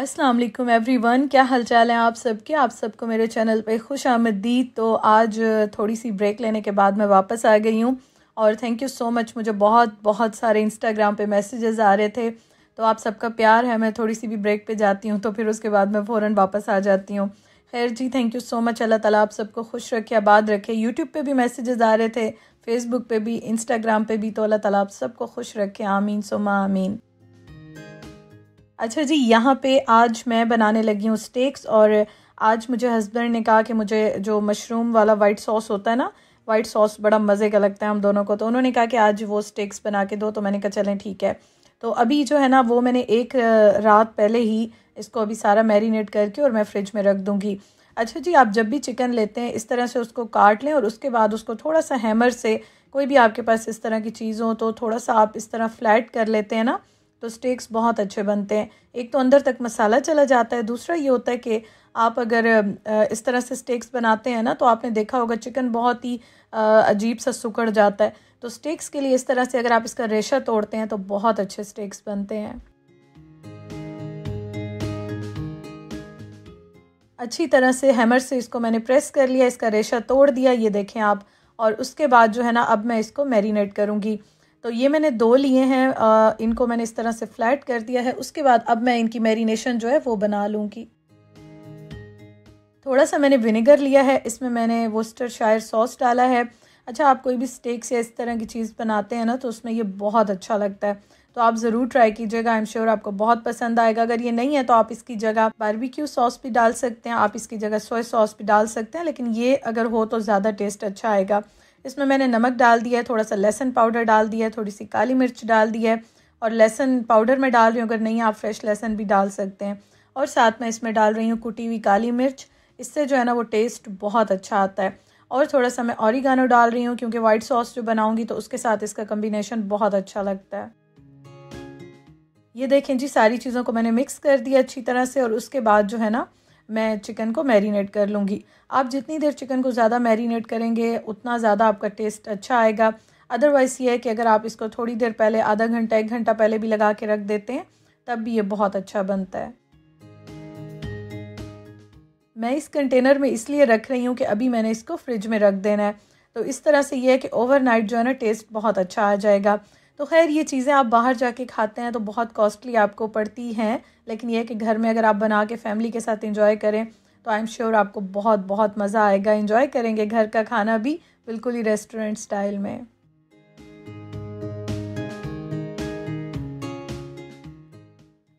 अस्सलाम वालेकुम एवरीवन क्या हालचाल है आप सबके आप सबको मेरे चैनल पे खुश आमदी तो आज थोड़ी सी ब्रेक लेने के बाद मैं वापस आ गई हूँ और थैंक यू सो मच मुझे बहुत बहुत सारे इंस्टाग्राम पे मैसेजेस आ रहे थे तो आप सबका प्यार है मैं थोड़ी सी भी ब्रेक पे जाती हूँ तो फिर उसके बाद मैं फ़ौर वापस आ जाती हूँ खैर जी thank you so much Allah Taala आप सबको खुश रखे आबाद रखे यूट्यूब पे भी मैसेजेस आ रहे थे फेसबुक पे भी इंस्टाग्राम पे भी तो अल्लाह ताला आप सबको खुश रखे आमीन सोमा आमीन अच्छा जी यहाँ पे आज मैं बनाने लगी हूँ स्टेक्स और आज मुझे हस्बैंड ने कहा कि मुझे जो मशरूम वाला वाइट सॉस होता है ना वाइट सॉस बड़ा मज़े का लगता है हम दोनों को तो उन्होंने कहा कि आज वो स्टेक्स बना के दो तो मैंने कहा चलें ठीक है तो अभी जो है ना वो मैंने एक रात पहले ही इसको अभी सारा मैरिनेट करके और मैं फ्रिज में रख दूँगी अच्छा जी आप जब भी चिकन लेते हैं इस तरह से उसको काट लें और उसके बाद उसको थोड़ा सा हैमर से कोई भी आपके पास इस तरह की चीज़ हो तो थोड़ा सा आप इस तरह फ्लैट कर लेते हैं ना तो स्टेक्स बहुत अच्छे बनते हैं एक तो अंदर तक मसाला चला जाता है दूसरा ये होता है कि आप अगर इस तरह से स्टेक्स बनाते हैं ना तो आपने देखा होगा चिकन बहुत ही अजीब सा सुकड़ जाता है तो स्टेक्स के लिए इस तरह से अगर आप इसका रेशा तोड़ते हैं तो बहुत अच्छे स्टेक्स बनते हैं अच्छी तरह से हैमर से इसको मैंने प्रेस कर लिया इसका रेशा तोड़ दिया ये देखें आप और उसके बाद जो है ना अब मैं इसको मैरिनेट करूँगी तो ये मैंने दो लिए हैं इनको मैंने इस तरह से फ्लैट कर दिया है उसके बाद अब मैं इनकी मैरिनेशन जो है वो बना लूँगी थोड़ा सा मैंने विनेगर लिया है इसमें मैंने वोस्टर शायर सॉस डाला है अच्छा आप कोई भी स्टेक्स या इस तरह की चीज़ बनाते हैं ना तो उसमें ये बहुत अच्छा लगता है तो आप ज़रूर ट्राई कीजिएगा आई एम श्योर आपको बहुत पसंद आएगा अगर ये नहीं है तो आप इसकी जगह बारबेक्यू सॉस भी डाल सकते हैं आप इसकी जगह सोया सॉस भी डाल सकते हैं लेकिन ये अगर हो तो ज़्यादा टेस्ट अच्छा आएगा इसमें मैंने नमक डाल दिया है थोड़ा सा लहसन पाउडर डाल दिया है थोड़ी सी काली मिर्च डाल दी है और लहसन पाउडर में डाल रही हूँ अगर नहीं आप फ्रेश लहसन भी डाल सकते हैं और साथ में इसमें डाल रही हूँ कुटी हुई काली मिर्च इससे जो है ना वो टेस्ट बहुत अच्छा आता है और थोड़ा सा मैं औरिगानो डाल रही हूँ क्योंकि वाइट सॉस जो बनाऊँगी तो उसके साथ इसका कम्बिनेशन बहुत अच्छा लगता है ये देखें जी सारी चीज़ों को मैंने मिक्स कर दिया अच्छी तरह से और उसके बाद जो है ना मैं चिकन को मैरिनेट कर लूँगी आप जितनी देर चिकन को ज़्यादा मैरिनेट करेंगे उतना ज़्यादा आपका टेस्ट अच्छा आएगा अदरवाइज़ ये है कि अगर आप इसको थोड़ी देर पहले आधा घंटा एक घंटा पहले भी लगा के रख देते हैं तब भी ये बहुत अच्छा बनता है मैं इस कंटेनर में इसलिए रख रही हूँ कि अभी मैंने इसको फ्रिज में रख देना है तो इस तरह से ये है कि ओवरनाइट जो है ना टेस्ट बहुत अच्छा आ जाएगा तो खैर ये चीज़ें आप बाहर जाके खाते हैं तो बहुत कॉस्टली आपको पड़ती हैं लेकिन यह कि घर में अगर आप बना के फैमिली के साथ इंजॉय करें तो आई एम श्योर आपको बहुत बहुत मज़ा आएगा इंजॉय करेंगे घर का खाना भी बिल्कुल ही रेस्टोरेंट स्टाइल में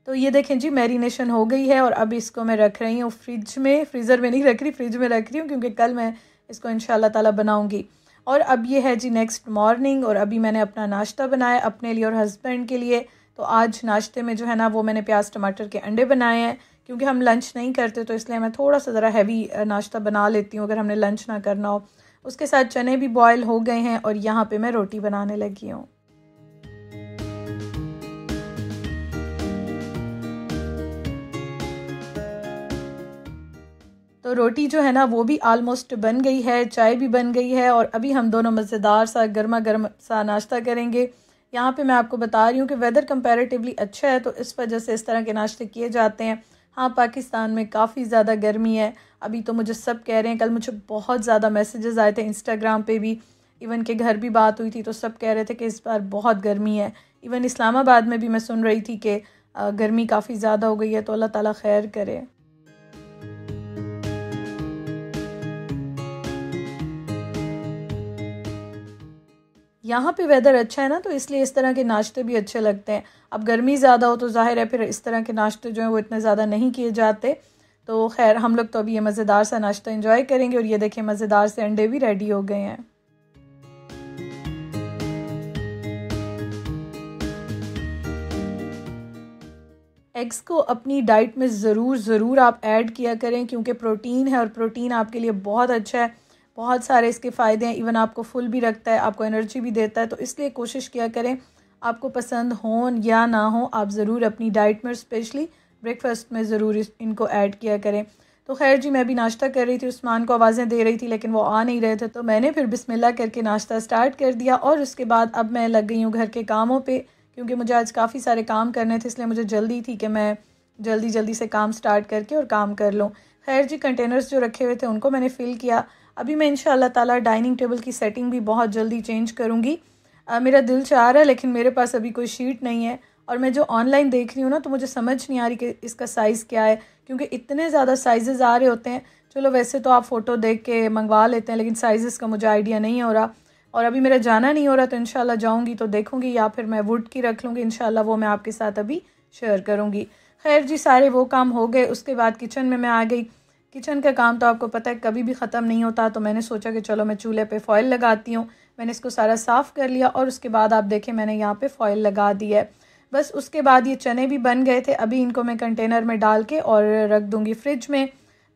तो ये देखें जी मैरिनेशन हो गई है और अब इसको मैं रख रही हूँ फ्रिज में फ्रीज़र में नहीं रख रही फ्रिज में रख रही हूँ क्योंकि कल मैं इसको इन ताला बनाऊंगी और अब ये है जी नेक्स्ट मॉर्निंग और अभी मैंने अपना नाश्ता बनाया अपने लिए और हस्बैंड के लिए तो आज नाश्ते में जो है ना वो मैंने प्याज टमाटर के अंडे बनाए हैं क्योंकि हम लंच नहीं करते तो इसलिए मैं थोड़ा सा ज़रा हैवी नाश्ता बना लेती हूँ अगर हमने लंच ना करना हो उसके साथ चने भी बॉयल हो गए हैं और यहाँ पे मैं रोटी बनाने लगी हूँ तो रोटी जो है ना वो भी आलमोस्ट बन गई है चाय भी बन गई है और अभी हम दोनों मज़ेदार सा गर्मा गर्म सा नाश्ता करेंगे यहाँ पे मैं आपको बता रही हूँ कि वेदर कंपैरेटिवली अच्छा है तो इस वजह से इस तरह के नाश्ते किए जाते हैं हाँ पाकिस्तान में काफ़ी ज़्यादा गर्मी है अभी तो मुझे सब कह रहे हैं कल मुझे बहुत ज़्यादा मैसेजेस आए थे इंस्टाग्राम पे भी इवन के घर भी बात हुई थी तो सब कह रहे थे कि इस बार बहुत गर्मी है इवन इस्लामाबाद में भी मैं सुन रही थी कि गर्मी काफ़ी ज़्यादा हो गई है तो अल्लाह तैर खैर करे यहाँ पे वेदर अच्छा है ना तो इसलिए इस तरह के नाश्ते भी अच्छे लगते हैं अब गर्मी ज़्यादा हो तो जाहिर है फिर इस तरह के नाश्ते जो हैं वो इतने ज़्यादा नहीं किए जाते तो खैर हम लोग तो अभी ये मज़ेदार सा नाश्ता इंजॉय करेंगे और ये देखें मज़ेदार से अंडे भी रेडी हो गए हैं एग्स को अपनी डाइट में ज़रूर ज़रूर आप ऐड किया करें क्योंकि प्रोटीन है और प्रोटीन आपके लिए बहुत अच्छा है बहुत सारे इसके फ़ायदे हैं इवन आपको फुल भी रखता है आपको एनर्जी भी देता है तो इसलिए कोशिश किया करें आपको पसंद हो या ना हो आप ज़रूर अपनी डाइट में स्पेशली ब्रेकफास्ट में ज़रूर इनको ऐड किया करें तो खैर जी मैं भी नाश्ता कर रही थी उस्मान को आवाज़ें दे रही थी लेकिन वो आ नहीं रहे थे तो मैंने फिर बिसमिल्ला करके नाश्ता स्टार्ट कर दिया और उसके बाद अब मैं लग गई हूँ घर के कामों पर क्योंकि मुझे आज काफ़ी सारे काम करने थे इसलिए मुझे जल्दी थी कि मैं जल्दी जल्दी से काम स्टार्ट करके और काम कर लूँ खैर जी कंटेनर्स जो रखे हुए थे उनको मैंने फ़िल किया अभी मैं इन ताला डाइनिंग टेबल की सेटिंग भी बहुत जल्दी चेंज करूँगी मेरा दिल चाह रहा है लेकिन मेरे पास अभी कोई शीट नहीं है और मैं जो ऑनलाइन देख रही हूँ ना तो मुझे समझ नहीं आ रही कि इसका साइज़ क्या है क्योंकि इतने ज़्यादा साइजेज़ आ रहे होते हैं चलो वैसे तो आप फ़ोटो देख के मंगवा लेते हैं लेकिन साइजेस का मुझे आइडिया नहीं हो रहा और अभी मेरा जाना नहीं हो रहा तो इनशाला जाऊँगी तो देखूँगी या फिर मैं वुड की रख लूँगी इनशाला वो मैं आपके साथ अभी शेयर करूँगी खैर जी सारे वो काम हो गए उसके बाद किचन में मैं आ गई किचन का काम तो आपको पता है कभी भी ख़त्म नहीं होता तो मैंने सोचा कि चलो मैं चूल्हे पे फॉयल लगाती हूँ मैंने इसको सारा साफ़ कर लिया और उसके बाद आप देखें मैंने यहाँ पे फॉयल लगा दिया है बस उसके बाद ये चने भी बन गए थे अभी इनको मैं कंटेनर में डाल के और रख दूँगी फ्रिज में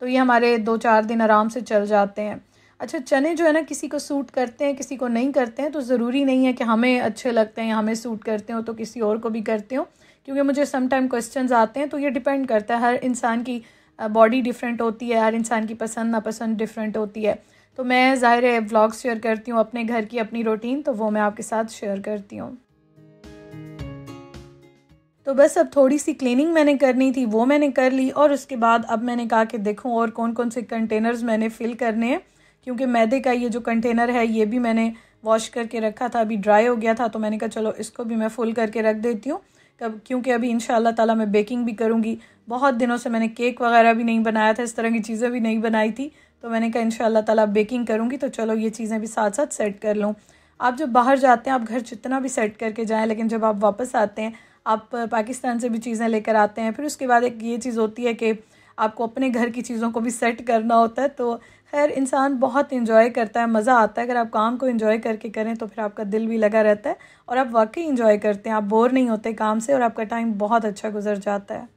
तो ये हमारे दो चार दिन आराम से चल जाते हैं अच्छा चने जो है ना किसी को सूट करते हैं किसी को नहीं करते हैं तो ज़रूरी नहीं है कि हमें अच्छे लगते हैं हमें सूट करते हो तो किसी और को भी करते हो क्योंकि मुझे समटाइम क्वेश्चन आते हैं तो ये डिपेंड करता है हर इंसान की बॉडी डिफरेंट होती है हर इंसान की पसंद नापसंद डिफरेंट होती है तो मैं ज़ाहिर है व्लॉग शेयर करती हूँ अपने घर की अपनी रूटीन तो वो मैं आपके साथ शेयर करती हूँ तो बस अब थोड़ी सी क्लीनिंग मैंने करनी थी वो मैंने कर ली और उसके बाद अब मैंने कहा कि देखूँ और कौन कौन से कंटेनर्स मैंने फ़िल करने हैं क्योंकि मैदे का ये जो कंटेनर है ये भी मैंने वॉश करके रखा था अभी ड्राई हो गया था तो मैंने कहा चलो इसको भी मैं फुल करके रख देती हूँ कब क्योंकि अभी इन ताला मैं बेकिंग भी करूँगी बहुत दिनों से मैंने केक वगैरह भी नहीं बनाया था इस तरह की चीज़ें भी नहीं बनाई थी तो मैंने कहा इन ताला बेकिंग करूँगी तो चलो ये चीज़ें भी साथ साथ सेट कर लूँ आप जब बाहर जाते हैं आप घर जितना भी सेट करके जाएँ लेकिन जब आप वापस आते हैं आप पाकिस्तान से भी चीज़ें लेकर आते हैं फिर उसके बाद एक ये चीज़ होती है कि आपको अपने घर की चीज़ों को भी सेट करना होता है तो खैर इंसान बहुत इंजॉय करता है मज़ा आता है अगर आप काम को इन्जॉय करके करें तो फिर आपका दिल भी लगा रहता है और आप वाकई इन्जॉय करते हैं आप बोर नहीं होते काम से और आपका टाइम बहुत अच्छा गुजर जाता है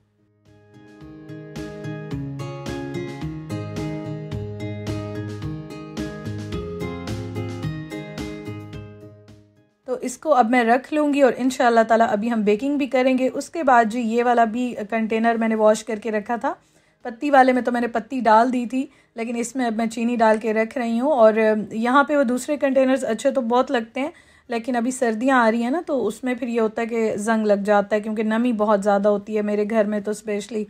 तो इसको अब मैं रख लूँगी और इन ताला अभी हम बेकिंग भी करेंगे उसके बाद जो ये वाला भी कंटेनर मैंने वॉश करके रखा था पत्ती वाले में तो मैंने पत्ती डाल दी थी लेकिन इसमें अब मैं चीनी डाल के रख रही हूँ और यहाँ पे वो दूसरे कंटेनर्स अच्छे तो बहुत लगते हैं लेकिन अभी सर्दियाँ आ रही हैं ना तो उसमें फिर ये होता है कि जंग लग जाता है क्योंकि नमी बहुत ज़्यादा होती है मेरे घर में तो स्पेशली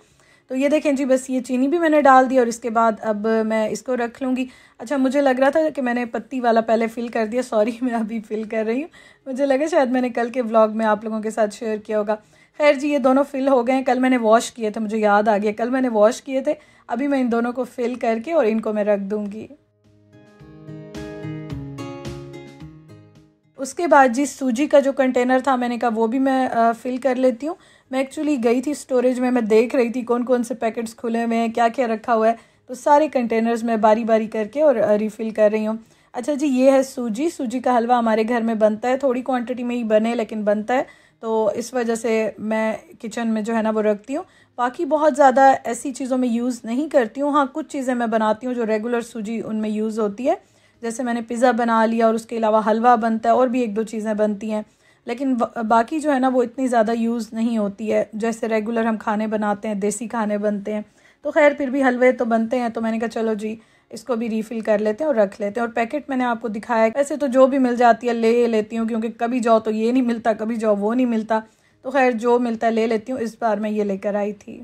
तो ये देखें जी बस ये चीनी भी मैंने डाल दी और इसके बाद अब मैं इसको रख लूँगी अच्छा मुझे लग रहा था कि मैंने पत्ती वाला पहले फ़िल कर दिया सॉरी मैं अभी फ़िल कर रही हूँ मुझे लगा शायद मैंने कल के ब्लॉग में आप लोगों के साथ शेयर किया होगा खैर जी ये दोनों फिल हो गए हैं कल मैंने वॉश किए थे मुझे याद आ गया कल मैंने वॉश किए थे अभी मैं इन दोनों को फिल करके और इनको मैं रख दूंगी उसके बाद जी सूजी का जो कंटेनर था मैंने कहा वो भी मैं फिल कर लेती हूँ मैं एक्चुअली गई थी स्टोरेज में मैं देख रही थी कौन कौन से पैकेट्स खुले हुए हैं क्या क्या रखा हुआ है तो सारे कंटेनर्स मैं बारी बारी करके और रिफ़िल कर रही हूँ अच्छा जी ये है सूजी सूजी का हलवा हमारे घर में बनता है थोड़ी क्वांटिटी में ही बने लेकिन बनता है तो इस वजह से मैं किचन में जो है ना वो रखती हूँ बाकी बहुत ज़्यादा ऐसी चीज़ों में यूज़ नहीं करती हूँ हाँ कुछ चीज़ें मैं बनाती हूँ जो रेगुलर सूजी उनमें यूज़ होती है जैसे मैंने पिज़्ज़ा बना लिया और उसके अलावा हलवा बनता है और भी एक दो चीज़ें बनती हैं लेकिन बाकी जो है ना वो इतनी ज़्यादा यूज़ नहीं होती है जैसे रेगुलर हम खाने बनाते हैं देसी खाने बनते हैं तो खैर फिर भी हलवे तो बनते हैं तो मैंने कहा चलो जी इसको भी रीफिल कर लेते हैं और रख लेते हैं और पैकेट मैंने आपको दिखाया है वैसे तो जो भी मिल जाती है ले लेती हूँ क्योंकि कभी जाओ तो ये नहीं मिलता कभी जाओ वो नहीं मिलता तो खैर जो मिलता है ले लेती हूँ इस बार मैं ये लेकर आई थी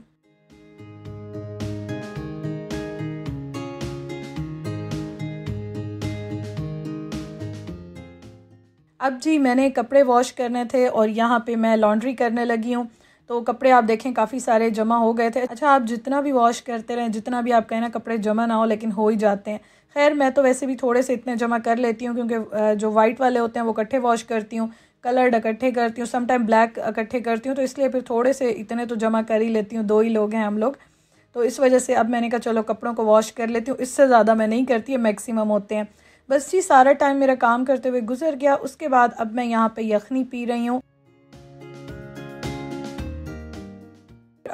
अब जी मैंने कपड़े वॉश करने थे और यहाँ पे मैं लॉन्ड्री करने लगी हूँ तो कपड़े आप देखें काफ़ी सारे जमा हो गए थे अच्छा आप जितना भी वॉश करते रहें जितना भी आप कहें ना कपड़े जमा ना हो लेकिन हो ही जाते हैं खैर मैं तो वैसे भी थोड़े से इतने जमा कर लेती हूँ क्योंकि जो वाइट वाले होते हैं वो इकट्ठे वॉश करती हूँ कलर्ड इकट्ठे करती हूँ समटाइम ब्लैक इकट्ठे करती हूँ तो इसलिए फिर थोड़े से इतने तो जमा कर ही लेती हूँ दो ही लोग हैं हम लोग तो इस वजह से अब मैंने कहा चलो कपड़ों को वॉश कर लेती हूँ इससे ज़्यादा मैं नहीं करती है मैक्सिमम होते हैं बस जी सारा टाइम मेरा काम करते हुए गुजर गया उसके बाद अब मैं यहाँ पे यखनी पी रही हूँ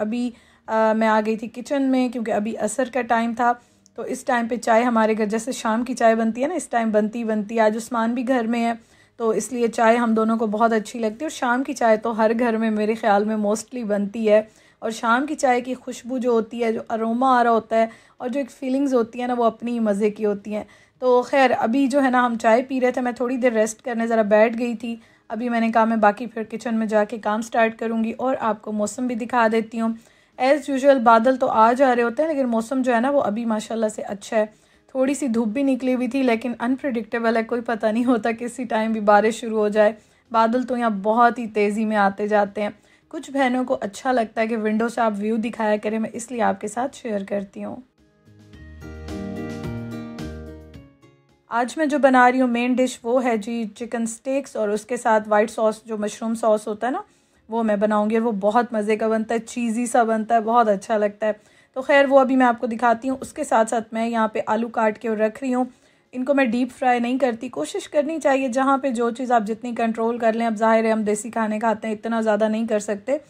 अभी आ, मैं आ गई थी किचन में क्योंकि अभी असर का टाइम था तो इस टाइम पे चाय हमारे घर जैसे शाम की चाय बनती है ना इस टाइम बनती बनती आज उस्मान भी घर में है तो इसलिए चाय हम दोनों को बहुत अच्छी लगती है और शाम की चाय तो हर घर में मेरे ख्याल में मोस्टली बनती है और शाम की चाय की खुशबू जो होती है जो अरोमा आ रहा होता है और जो एक फीलिंग्स होती है ना वो अपनी मज़े की होती हैं तो खैर अभी जो है ना हम चाय पी रहे थे मैं थोड़ी देर रेस्ट करने ज़रा बैठ गई थी अभी मैंने कहा मैं बाकी फिर किचन में जाके काम स्टार्ट करूँगी और आपको मौसम भी दिखा देती हूँ एज़ यूजल बादल तो आ जा रहे होते हैं लेकिन मौसम जो है ना वो अभी माशाला से अच्छा है थोड़ी सी धूप भी निकली हुई थी लेकिन अनप्रडिक्टेबल है कोई पता नहीं होता किसी टाइम भी बारिश शुरू हो जाए बादल तो यहाँ बहुत ही तेज़ी में आते जाते हैं कुछ बहनों को अच्छा लगता है कि विंडो से आप व्यू दिखाया करें मैं इसलिए आपके साथ शेयर करती हूँ आज मैं जो बना रही हूँ मेन डिश वो है जी चिकन स्टेक्स और उसके साथ वाइट सॉस जो मशरूम सॉस होता है ना वो मैं बनाऊँगी और वो बहुत मज़े का बनता है चीज़ी सा बनता है बहुत अच्छा लगता है तो खैर वो अभी मैं आपको दिखाती हूँ उसके साथ साथ मैं यहाँ पे आलू काट के रख रही हूँ इनको मैं डीप फ्राई नहीं करती कोशिश करनी चाहिए जहाँ पर जो चीज़ आप जितनी कंट्रोल कर लें अब जाहिर है हम देसी खाने खाते हैं इतना ज़्यादा नहीं कर सकते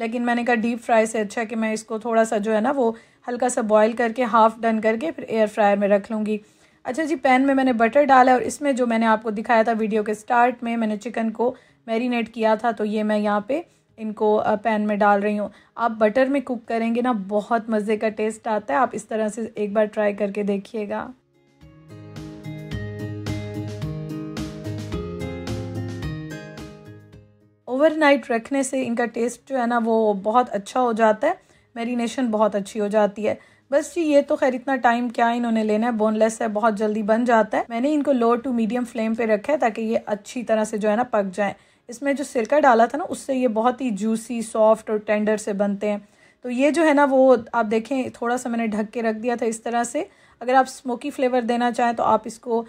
लेकिन मैंने कहा डीप फ्राई से अच्छा कि मैं इसको थोड़ा सा जो है ना वो हल्का सा बॉयल करके हाफ़ डन करके फिर एयर फ्रायर में रख लूँगी अच्छा जी पैन में मैंने बटर डाला है और इसमें जो मैंने आपको दिखाया था वीडियो के स्टार्ट में मैंने चिकन को मैरिनेट किया था तो ये मैं यहाँ पे इनको पैन में डाल रही हूँ आप बटर में कुक करेंगे ना बहुत मज़े का टेस्ट आता है आप इस तरह से एक बार ट्राई करके देखिएगा ओवरनाइट रखने से इनका टेस्ट जो है ना वो बहुत अच्छा हो जाता है मैरिनेशन बहुत अच्छी हो जाती है बस जी ये तो खैर इतना टाइम क्या इन्होंने लेना है बोनलेस है बहुत जल्दी बन जाता है मैंने इनको लो टू मीडियम फ्लेम पे रखा है ताकि ये अच्छी तरह से जो है ना पक जाए इसमें जो सिरका डाला था ना उससे ये बहुत ही जूसी सॉफ्ट और टेंडर से बनते हैं तो ये जो है ना वो आप देखें थोड़ा सा मैंने ढक के रख दिया था इस तरह से अगर आप स्मोकी फ्लेवर देना चाहें तो आप इसको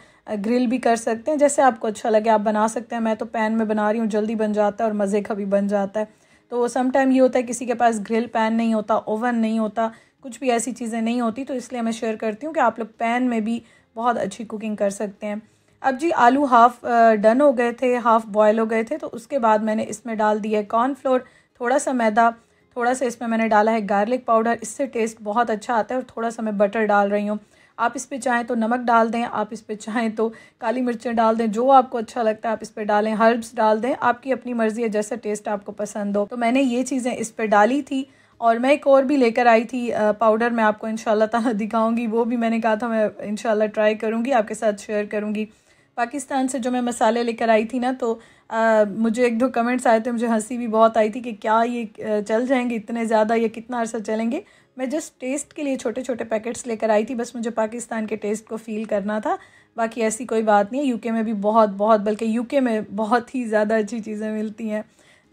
ग्रिल भी कर सकते हैं जैसे आपको अच्छा लगे आप बना सकते हैं मैं तो पैन में बना रही हूँ जल्दी बन जाता है और मज़े का भी बन जाता है तो समटाइम ये होता है किसी के पास ग्रिल पैन नहीं होता ओवन नहीं होता कुछ भी ऐसी चीज़ें नहीं होती तो इसलिए मैं शेयर करती हूँ कि आप लोग पैन में भी बहुत अच्छी कुकिंग कर सकते हैं अब जी आलू हाफ़ डन हो गए थे हाफ़ बॉयल हो गए थे तो उसके बाद मैंने इसमें डाल दिया है कॉर्नफ्लोर थोड़ा सा मैदा थोड़ा सा इसमें मैंने डाला है गार्लिक पाउडर इससे टेस्ट बहुत अच्छा आता है और थोड़ा सा मैं बटर डाल रही हूँ आप इस पर चाहें तो नमक डाल दें आप इस पर चाहें तो काली मिर्चें डाल दें जो आपको अच्छा लगता है आप इस पर डालें हर्ब्स डाल दें आपकी अपनी मर्ज़ी है जैसा टेस्ट आपको पसंद हो तो मैंने ये चीज़ें इस पर डाली थी और मैं एक और भी लेकर आई थी पाउडर मैं आपको इन शाह दिखाऊंगी वो भी मैंने कहा था मैं इन ट्राई करूँगी आपके साथ शेयर करूँगी पाकिस्तान से जो मैं मसाले लेकर आई थी ना तो आ, मुझे एक दो कमेंट्स आए थे मुझे हंसी भी बहुत आई थी कि क्या ये चल जाएंगे इतने ज़्यादा या कितना अर्सा चलेंगे मैं जस्ट टेस्ट के लिए छोटे छोटे पैकेट्स लेकर आई थी बस मुझे पाकिस्तान के टेस्ट को फील करना था बाकी ऐसी कोई बात नहीं है यूके में भी बहुत बहुत बल्कि यूके में बहुत ही ज़्यादा अच्छी चीज़ें मिलती हैं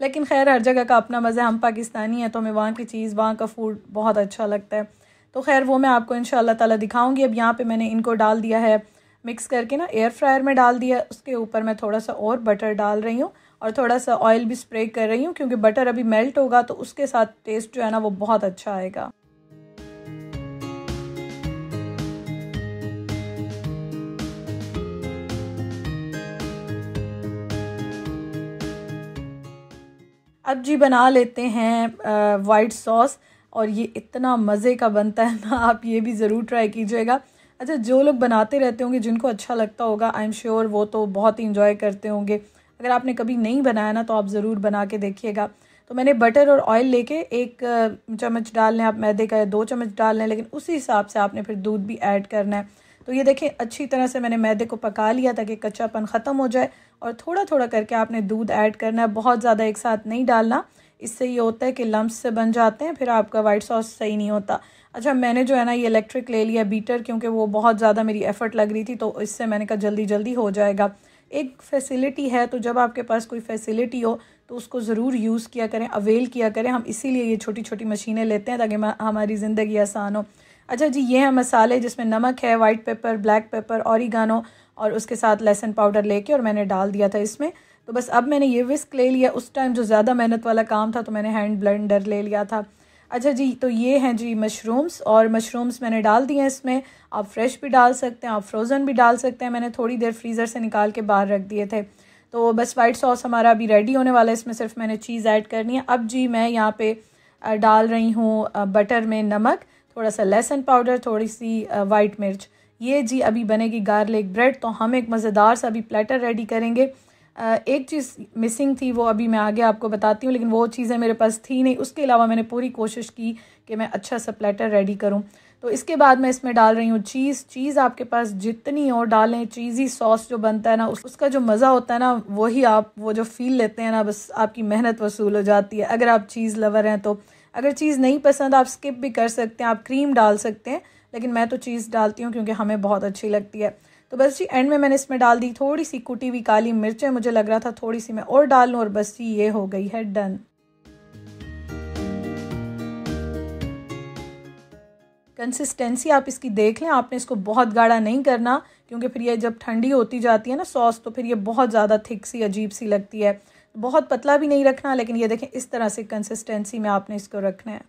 लेकिन खैर हर जगह का अपना मज़ा हम पाकिस्तानी हैं तो हमें वहाँ की चीज़ वहाँ का फूड बहुत अच्छा लगता है तो खैर वो मैं आपको इन ताला दिखाऊंगी अब यहाँ पे मैंने इनको डाल दिया है मिक्स करके ना एयर फ्रायर में डाल दिया उसके ऊपर मैं थोड़ा सा और बटर डाल रही हूँ और थोड़ा सा ऑयल भी स्प्रे कर रही हूँ क्योंकि बटर अभी मेल्ट होगा तो उसके साथ टेस्ट जो है ना वो बहुत अच्छा आएगा अब जी बना लेते हैं वाइट सॉस और ये इतना मज़े का बनता है ना आप ये भी ज़रूर ट्राई कीजिएगा अच्छा जो लोग बनाते रहते होंगे जिनको अच्छा लगता होगा आई एम श्योर वो तो बहुत ही इंजॉय करते होंगे अगर आपने कभी नहीं बनाया ना तो आप ज़रूर बना के देखिएगा तो मैंने बटर और ऑयल लेके एक चम्मच डाल लें आप मैदे का या दो चम्मच डाल लें लेकिन उसी हिसाब से आपने फिर दूध भी ऐड करना है तो ये देखें अच्छी तरह से मैंने मैदे को पका लिया ताकि कच्चापन ख़त्म हो जाए और थोड़ा थोड़ा करके आपने दूध ऐड करना है बहुत ज़्यादा एक साथ नहीं डालना इससे ये होता है कि लम्ब से बन जाते हैं फिर आपका वाइट सॉस सही नहीं होता अच्छा मैंने जो है ना ये इलेक्ट्रिक ले लिया बीटर क्योंकि वो बहुत ज़्यादा मेरी एफ़र्ट लग रही थी तो इससे मैंने कहा जल्दी जल्दी हो जाएगा एक फैसिलिटी है तो जब आपके पास कोई फैसिलिटी हो तो उसको ज़रूर यूज़ किया करें अवेल किया करें हम इसीलिए ये छोटी छोटी मशीनें लेते हैं ताकि हमारी ज़िंदगी आसान हो अच्छा जी ये हैं मसाले जिसमें नमक है white pepper black pepper oregano और उसके साथ लहसन पाउडर लेके और मैंने डाल दिया था इसमें तो बस अब मैंने ये विस्क ले लिया उस टाइम जो ज़्यादा मेहनत वाला काम था तो मैंने हैंड ब्लेंडर ले लिया था अच्छा जी तो ये हैं जी मशरूम्स और मशरूम्स मैंने डाल दिए हैं इसमें आप फ्रेश भी डाल सकते हैं आप फ्रोज़न भी डाल सकते हैं मैंने थोड़ी देर फ्रीज़र से निकाल के बाहर रख दिए थे तो बस वाइट सॉस हमारा अभी रेडी होने वाला है इसमें सिर्फ मैंने चीज़ ऐड करनी है अब जी मैं यहाँ पे डाल रही हूँ बटर में नमक थोड़ा सा लहसन पाउडर थोड़ी सी वाइट मिर्च ये जी अभी बनेगी गार्लिक ब्रेड तो हम एक मज़ेदार सा अभी प्लेटर रेडी करेंगे एक चीज़ मिसिंग थी वो अभी मैं आगे आपको बताती हूँ लेकिन वो चीज़ें मेरे पास थी नहीं उसके अलावा मैंने पूरी कोशिश की कि मैं अच्छा सा प्लेटर रेडी करूँ तो इसके बाद मैं इसमें डाल रही हूँ चीज़ चीज़ आपके पास जितनी और डालें चीज़ी सॉस जो बनता है ना उस, उसका जो मज़ा होता है ना वही आप वो जो फील लेते हैं ना बस आपकी मेहनत वसूल हो जाती है अगर आप चीज़ लवर हैं तो अगर चीज़ नहीं पसंद आप स्किप भी कर सकते हैं आप क्रीम डाल सकते हैं लेकिन मैं तो चीज़ डालती हूँ क्योंकि हमें बहुत अच्छी लगती है तो बस जी एंड में मैंने इसमें डाल दी थोड़ी सी कुटी हुई काली मिर्चें मुझे लग रहा था थोड़ी सी मैं और डाल लूँ और बस जी ये हो गई है डन कंसिस्टेंसी आप इसकी देख लें आपने इसको बहुत गाढ़ा नहीं करना क्योंकि फिर ये जब ठंडी होती जाती है ना सॉस तो फिर ये बहुत ज़्यादा थिक सी अजीब सी लगती है बहुत पतला भी नहीं रखना लेकिन ये देखें इस तरह से कंसिस्टेंसी में आपने इसको रखना है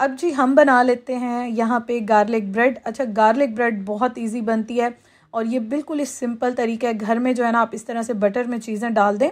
अब जी हम बना लेते हैं यहाँ पे गार्लिक ब्रेड अच्छा गार्लिक ब्रेड बहुत इजी बनती है और ये बिल्कुल इस सिंपल तरीका है घर में जो है ना आप इस तरह से बटर में चीज़ें डाल दें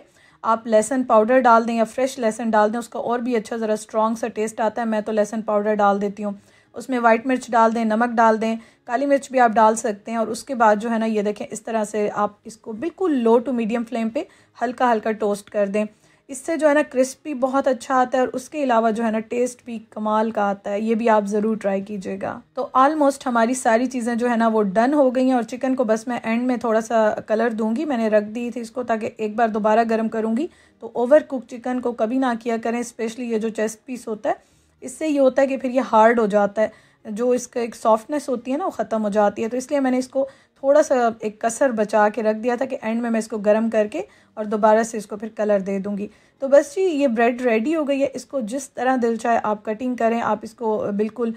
आप लहसन पाउडर डाल दें या फ्रेश लहसन डाल दें उसका और भी अच्छा ज़रा स्ट्रॉन्ग सा टेस्ट आता है मैं तो लहसन पाउडर डाल देती हूँ उसमें वाइट मिर्च डाल दें नमक डाल दें काली मिर्च भी आप डाल सकते हैं और उसके बाद जो है ना ये देखें इस तरह से आप इसको बिल्कुल लो टू मीडियम फ्लेम पे हल्का हल्का टोस्ट कर दें इससे जो है ना क्रिस्पी बहुत अच्छा आता है और उसके अलावा जो है ना टेस्ट भी कमाल का आता है ये भी आप ज़रूर ट्राई कीजिएगा तो ऑलमोस्ट हमारी सारी चीज़ें जो है ना वो डन हो गई हैं और चिकन को बस मैं एंड में थोड़ा सा कलर दूंगी मैंने रख दी थी इसको ताकि एक बार दोबारा गर्म करूँगी तो ओवर कुक चिकन को कभी ना किया करें स्पेशली ये जो चेस्ट पीस होता है इससे ये होता है कि फिर ये हार्ड हो जाता है जो इसका एक सॉफ्टनेस होती है ना वो ख़त्म हो जाती है तो इसलिए मैंने इसको थोड़ा सा एक कसर बचा के रख दिया था कि एंड में मैं इसको गर्म करके और दोबारा से इसको फिर कलर दे दूँगी तो बस जी ये ब्रेड रेडी हो गई है इसको जिस तरह दिल चाहे आप कटिंग करें आप इसको बिल्कुल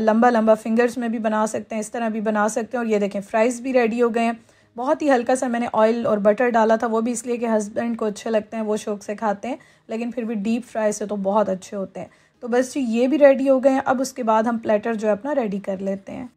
लंबा लंबा फिंगर्स में भी बना सकते हैं इस तरह भी बना सकते हैं और ये देखें फ्राइज़ भी रेडी हो गए हैं बहुत ही हल्का सा मैंने ऑयल और बटर डाला था वो भी इसलिए कि हस्बैंड को अच्छे लगते हैं वो शौक से खाते हैं लेकिन फिर भी डीप फ्राई से तो बहुत अच्छे होते हैं तो बस जी ये भी रेडी हो गए हैं अब उसके बाद हम प्लेटर जो है अपना रेडी कर लेते हैं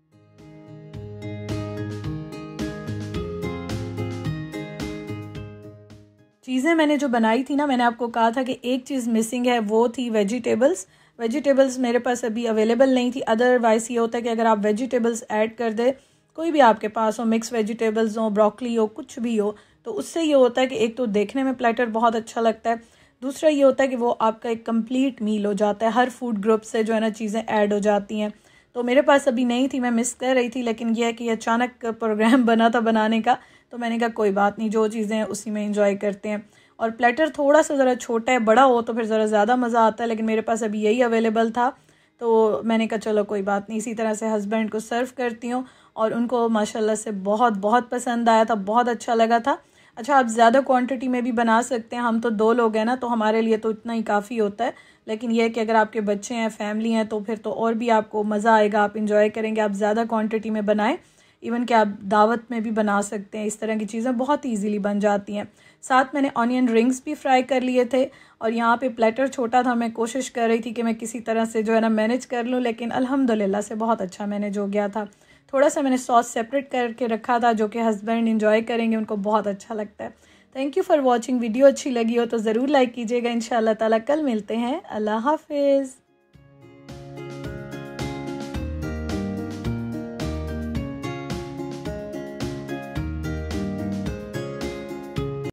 चीज़ें मैंने जो बनाई थी ना मैंने आपको कहा था कि एक चीज़ मिसिंग है वो थी वेजिटेबल्स वेजिटेबल्स मेरे पास अभी अवेलेबल नहीं थी अदरवाइज ये होता है कि अगर आप वेजिटेबल्स ऐड कर दें कोई भी आपके पास हो मिक्स वेजिटेबल्स हो ब्रोकली हो कुछ भी हो तो उससे ये होता है कि एक तो देखने में प्लेटर बहुत अच्छा लगता है दूसरा ये होता है कि वो आपका एक कंप्लीट मील हो जाता है हर फूड ग्रुप से जो है ना चीज़ें ऐड हो जाती हैं तो मेरे पास अभी नहीं थी मैं मिस कर रही थी लेकिन यह है कि अचानक प्रोग्राम बना था बनाने का तो मैंने कहा कोई बात नहीं जो चीज़ें उसी में इंजॉय करते हैं और प्लेटर थोड़ा सा ज़रा छोटा है बड़ा हो तो फिर ज़रा ज़्यादा मज़ा आता है लेकिन मेरे पास अभी यही अवेलेबल था तो मैंने कहा चलो कोई बात नहीं इसी तरह से हस्बैंड को सर्व करती हूँ और उनको माशाल्लाह से बहुत बहुत पसंद आया था बहुत अच्छा लगा था अच्छा आप ज़्यादा क्वांटिटी में भी बना सकते हैं हम तो दो लोग हैं ना तो हमारे लिए तो इतना ही काफ़ी होता है लेकिन यह कि अगर आपके बच्चे हैं फैमिली हैं तो फिर तो और भी आपको मज़ा आएगा आप इंजॉय करेंगे आप ज़्यादा क्वान्टिटी में बनाएं इवन कि आप दावत में भी बना सकते हैं इस तरह की चीज़ें बहुत ईजीली बन जाती हैं साथ मैंने ऑनियन रिंग्स भी फ्राई कर लिए थे और यहाँ पे प्लेटर छोटा था मैं कोशिश कर रही थी कि मैं किसी तरह से जो है ना मैनेज कर लूँ लेकिन अल्हम्दुलिल्लाह से बहुत अच्छा मैनेज हो गया था थोड़ा सा मैंने सॉस सेपरेट करके रखा था जो कि हस्बैंड इन्जॉय करेंगे उनको बहुत अच्छा लगता है thank you for watching video अच्छी लगी हो तो ज़रूर लाइक कीजिएगा इन ताला कल मिलते हैं अल्लाह हाफिज़